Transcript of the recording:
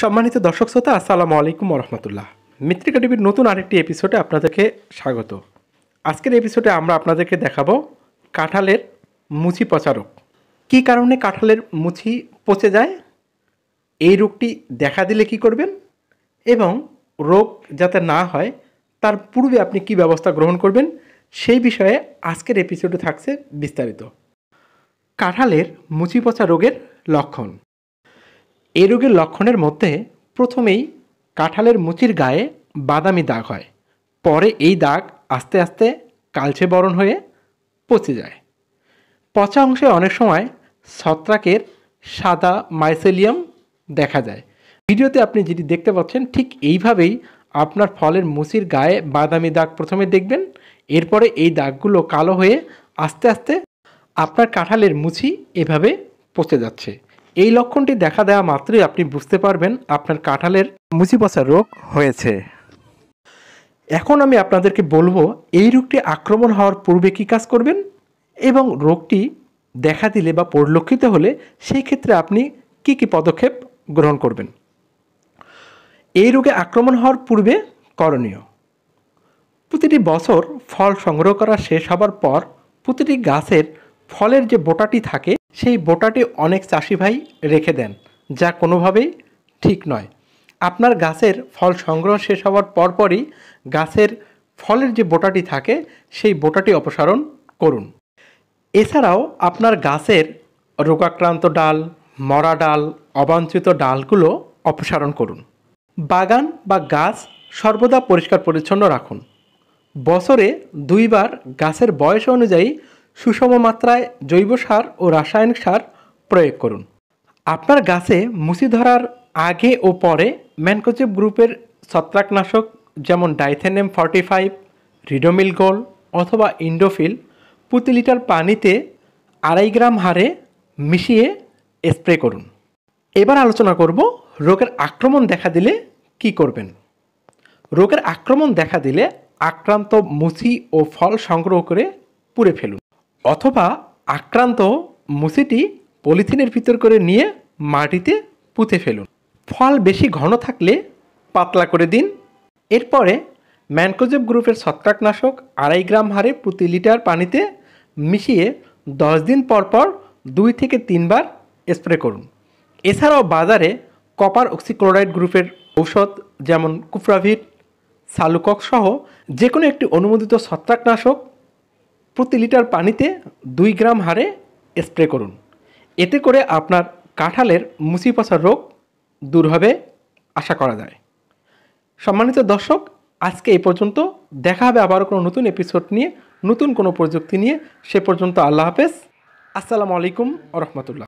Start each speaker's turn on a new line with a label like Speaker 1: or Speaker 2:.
Speaker 1: সম্মানিত দর্শক শ্রোতা আসসালামু আলাইকুম রহমতুল্লাহ মিত্রিকা টিভির নতুন আরেকটি এপিসোডে আপনাদেরকে স্বাগত আজকের এপিসোডে আমরা আপনাদেরকে দেখাবো কাঁঠালের পচা পচারক কি কারণে কাঁঠালের মুছি পচে যায় এই রোগটি দেখা দিলে কি করবেন এবং রোগ যাতে না হয় তার পূর্বে আপনি কি ব্যবস্থা গ্রহণ করবেন সেই বিষয়ে আজকের এপিসোডে থাকছে বিস্তারিত কাঁঠালের মুচি পচা রোগের লক্ষণ এই রোগের লক্ষণের মধ্যে প্রথমেই কাঁঠালের মুচির গায়ে বাদামি দাগ হয় পরে এই দাগ আস্তে আস্তে কালচে বরণ হয়ে পচে যায় পচা অংশে অনেক সময় ছত্রাকের সাদা মাইসেলিয়াম দেখা যায় ভিডিওতে আপনি যেটি দেখতে পাচ্ছেন ঠিক এইভাবেই আপনার ফলের মুচির গায়ে বাদামি দাগ প্রথমে দেখবেন এরপরে এই দাগগুলো কালো হয়ে আস্তে আস্তে আপনার কাঁঠালের মুচি এভাবে পচে যাচ্ছে এই লক্ষণটি দেখা দেওয়া মাত্রই আপনি বুঝতে পারবেন আপনার কাঁঠালের মুচি পচা রোগ হয়েছে এখন আমি আপনাদেরকে বলবো এই রোগটি আক্রমণ হওয়ার পূর্বে কী কাজ করবেন এবং রোগটি দেখা দিলে বা পরিলক্ষিত হলে সেই ক্ষেত্রে আপনি কি কি পদক্ষেপ গ্রহণ করবেন এই রোগে আক্রমণ হওয়ার পূর্বে করণীয় প্রতিটি বছর ফল সংগ্রহ করা শেষ হবার পর প্রতিটি গাছের ফলের যে বোটাটি থাকে সেই বোটাটি অনেক চাষি ভাই রেখে দেন যা কোনোভাবেই ঠিক নয় আপনার গাছের ফল সংগ্রহ শেষ হওয়ার পরপরই গাছের ফলের যে বোটাটি থাকে সেই বোটাটি অপসারণ করুন এছাড়াও আপনার গাছের রোগাক্রান্ত ডাল মরা ডাল অবাঞ্ছিত ডালগুলো অপসারণ করুন বাগান বা গাছ সর্বদা পরিষ্কার পরিচ্ছন্ন রাখুন বছরে দুইবার গাছের বয়স অনুযায়ী সুষম মাত্রায় জৈব সার ও রাসায়নিক সার প্রয়োগ করুন আপনার গাছে মুসি ধরার আগে ও পরে ম্যানকোচিপ গ্রুপের ছত্রাকনাশক যেমন Dithane M forty five Ridomil Gold অথবা ইন্ডোফিল প্রতি লিটার পানিতে আড়াই গ্রাম হারে মিশিয়ে স্প্রে করুন এবার আলোচনা করব রোগের আক্রমণ দেখা দিলে কি করবেন রোগের আক্রমণ দেখা দিলে আক্রান্ত মুসি ও ফল সংগ্রহ করে পুড়ে ফেলুন অথবা আক্রান্ত মুসিটি পলিথিনের ভিতর করে নিয়ে মাটিতে পুঁতে ফেলুন ফল বেশি ঘন থাকলে পাতলা করে দিন এরপরে ম্যানকোজেব গ্রুপের ছত্রাকনাশক আড়াই গ্রাম হারে প্রতি লিটার পানিতে মিশিয়ে দশ দিন পরপর দুই থেকে তিনবার স্প্রে করুন এছাড়াও বাজারে কপার অক্সিক্লোরাইড গ্রুপের ঔষধ যেমন কুফরাভিট সালুকক সহ যে কোনো একটি অনুমোদিত ছত্রাকনাশক প্রতি লিটার পানিতে দুই গ্রাম হারে স্প্রে করুন এতে করে আপনার কাঁঠালের মুসি পচার রোগ দূর হবে আশা করা যায় সম্মানিত দর্শক আজকে এই পর্যন্ত দেখা হবে আবারও কোনো নতুন এপিসোড নিয়ে নতুন কোনো প্রযুক্তি নিয়ে সে পর্যন্ত আল্লাহ হাফেজ আসসালামু আলাইকুম রহমতুল্লাহ